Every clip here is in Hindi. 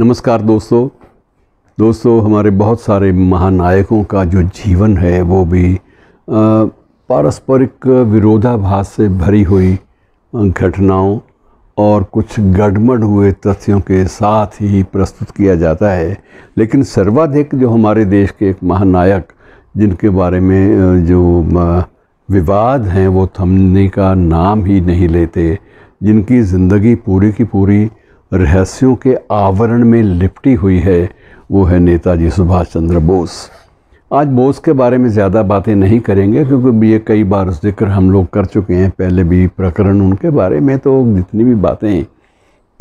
नमस्कार दोस्तों दोस्तों हमारे बहुत सारे महानायकों का जो जीवन है वो भी पारस्परिक विरोधाभास से भरी हुई घटनाओं और कुछ गड़बड़ हुए तथ्यों के साथ ही प्रस्तुत किया जाता है लेकिन सर्वाधिक जो हमारे देश के एक महानायक जिनके बारे में जो विवाद हैं वो थमने का नाम ही नहीं लेते जिनकी ज़िंदगी पूरी की पूरी रहस्यों के आवरण में लिपटी हुई है वो है नेताजी सुभाष चंद्र बोस आज बोस के बारे में ज़्यादा बातें नहीं करेंगे क्योंकि ये कई बार जिक्र हम लोग कर चुके हैं पहले भी प्रकरण उनके बारे में तो जितनी भी बातें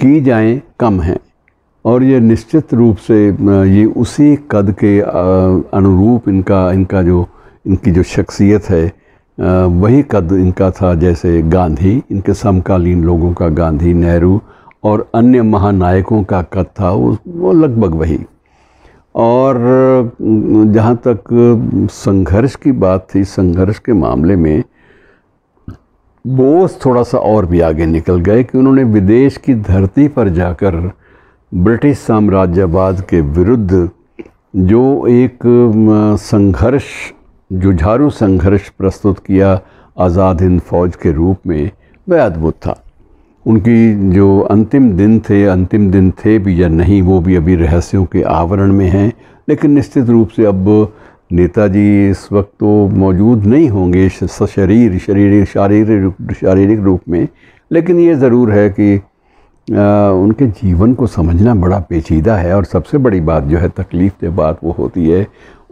की जाएं कम हैं और ये निश्चित रूप से ये उसी कद के अनुरूप इनका इनका जो इनकी जो शख्सियत है वही कद इनका था जैसे गांधी इनके समकालीन लोगों का गांधी नेहरू और अन्य महानायकों का कद था वो वो लगभग वही और जहाँ तक संघर्ष की बात थी संघर्ष के मामले में बोस थोड़ा सा और भी आगे निकल गए कि उन्होंने विदेश की धरती पर जाकर ब्रिटिश साम्राज्यवाद के विरुद्ध जो एक संघर्ष जुझारू संघर्ष प्रस्तुत किया आज़ाद हिंद फौज के रूप में वह अद्भुत था उनकी जो अंतिम दिन थे अंतिम दिन थे भी या नहीं वो भी अभी रहस्यों के आवरण में हैं लेकिन निश्चित रूप से अब नेताजी इस वक्त तो मौजूद नहीं होंगे सशरीर शरीर शारीरिक शारीरिक रूप में लेकिन ये ज़रूर है कि आ, उनके जीवन को समझना बड़ा पेचीदा है और सबसे बड़ी बात जो है तकलीफ दे बात वो होती है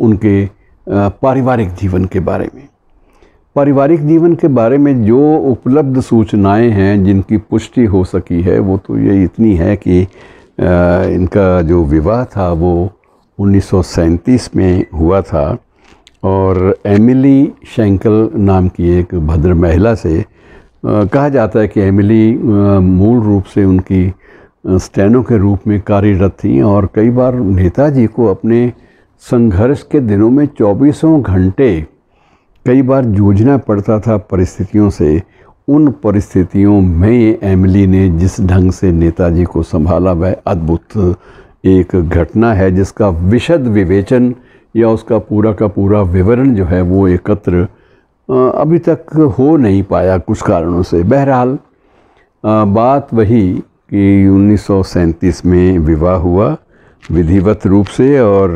उनके पारिवारिक जीवन के बारे में पारिवारिक जीवन के बारे में जो उपलब्ध सूचनाएं हैं जिनकी पुष्टि हो सकी है वो तो ये इतनी है कि इनका जो विवाह था वो उन्नीस में हुआ था और एमिली शेंकल नाम की एक भद्र महिला से आ, कहा जाता है कि एमिली मूल रूप से उनकी स्टैनो के रूप में कार्यरत थी और कई बार नेताजी को अपने संघर्ष के दिनों में चौबीसों घंटे कई बार जूझना पड़ता था परिस्थितियों से उन परिस्थितियों में एमली ने जिस ढंग से नेताजी को संभाला वह अद्भुत एक घटना है जिसका विशद विवेचन या उसका पूरा का पूरा विवरण जो है वो एकत्र अभी तक हो नहीं पाया कुछ कारणों से बहरहाल बात वही कि उन्नीस में विवाह हुआ विधिवत रूप से और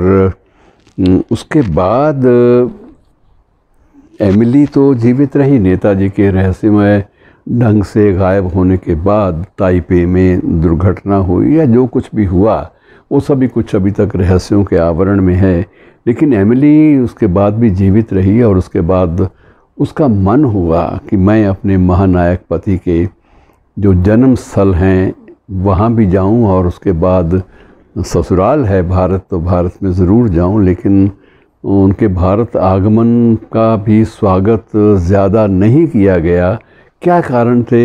उसके बाद एमिली तो जीवित रही नेताजी के रहस्यमय ढंग से गायब होने के बाद ताइपे में दुर्घटना हुई या जो कुछ भी हुआ वो सभी कुछ अभी तक रहस्यों के आवरण में है लेकिन एमिली उसके बाद भी जीवित रही और उसके बाद उसका मन हुआ कि मैं अपने महानायक पति के जो जन्म स्थल हैं वहाँ भी जाऊँ और उसके बाद ससुराल है भारत तो भारत में ज़रूर जाऊँ लेकिन उनके भारत आगमन का भी स्वागत ज़्यादा नहीं किया गया क्या कारण थे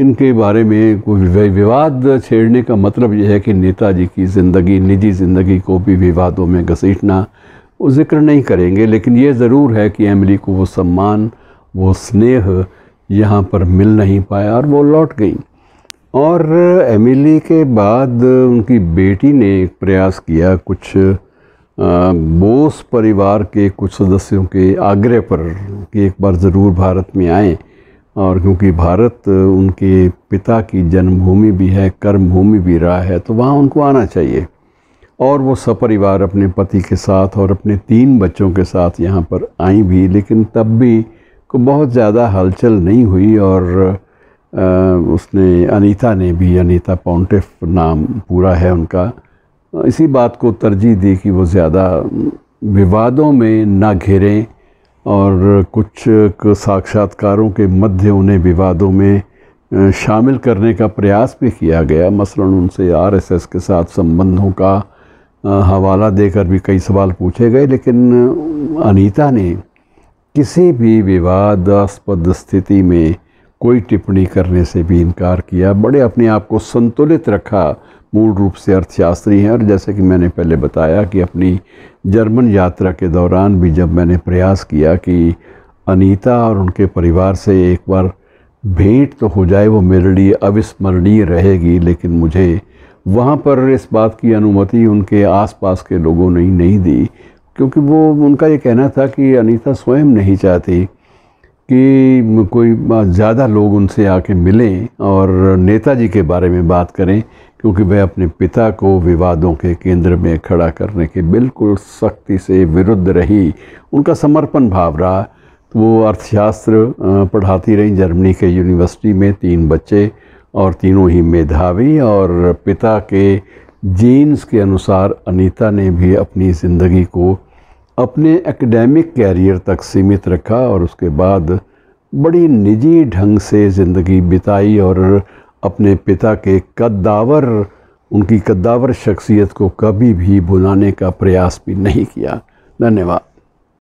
इनके बारे में कोई विवाद छेड़ने का मतलब यह है कि नेताजी की ज़िंदगी निजी ज़िंदगी को भी विवादों में घसीटना वो ज़िक्र नहीं करेंगे लेकिन ये ज़रूर है कि एमली को वो सम्मान वो स्नेह यहाँ पर मिल नहीं पाया और वो लौट गई और एमिली के बाद उनकी बेटी ने एक प्रयास किया कुछ बोस परिवार के कुछ सदस्यों के आग्रह पर कि एक बार ज़रूर भारत में आए और क्योंकि भारत उनके पिता की जन्मभूमि भी है कर्मभूमि भी रहा है तो वहाँ उनको आना चाहिए और वो सपरिवार अपने पति के साथ और अपने तीन बच्चों के साथ यहाँ पर आई भी लेकिन तब भी को बहुत ज़्यादा हलचल नहीं हुई और उसने अनीता ने भी अनीता पॉन्टिफ नाम पूरा है उनका हाँ, इसी बात को तरजीह दी कि वो ज़्यादा विवादों में ना घिरें और कुछ साक्षात्कारों के मध्य उन्हें विवादों में शामिल करने का प्रयास भी किया गया मसलन उनसे आरएसएस के साथ संबंधों का हवाला देकर भी कई सवाल पूछे गए लेकिन अनीता ने किसी भी विवादास्पद स्थिति में कोई टिप्पणी करने से भी इनकार किया बड़े अपने आप को संतुलित रखा मूल रूप से अर्थशास्त्री हैं और जैसे कि मैंने पहले बताया कि अपनी जर्मन यात्रा के दौरान भी जब मैंने प्रयास किया कि अनीता और उनके परिवार से एक बार भेंट तो हो जाए वो मेरे लिए अविस्मरणीय रहेगी लेकिन मुझे वहाँ पर इस बात की अनुमति उनके आसपास के लोगों ने ही नहीं दी क्योंकि वो उनका ये कहना था कि अनीता स्वयं नहीं चाहती कि कोई ज़्यादा लोग उनसे आके मिलें और नेताजी के बारे में बात करें क्योंकि वह अपने पिता को विवादों के केंद्र में खड़ा करने के बिल्कुल सख्ती से विरुद्ध रही उनका समर्पण भाव रहा तो वो अर्थशास्त्र पढ़ाती रहीं जर्मनी के यूनिवर्सिटी में तीन बच्चे और तीनों ही मेधावी और पिता के जीन्स के अनुसार अनीता ने भी अपनी ज़िंदगी को अपने एकेडमिक कैरियर तक सीमित रखा और उसके बाद बड़ी निजी ढंग से ज़िंदगी बिताई और अपने पिता के कद्दावर उनकी कद्दावर शख्सियत को कभी भी भुलाने का प्रयास भी नहीं किया धन्यवाद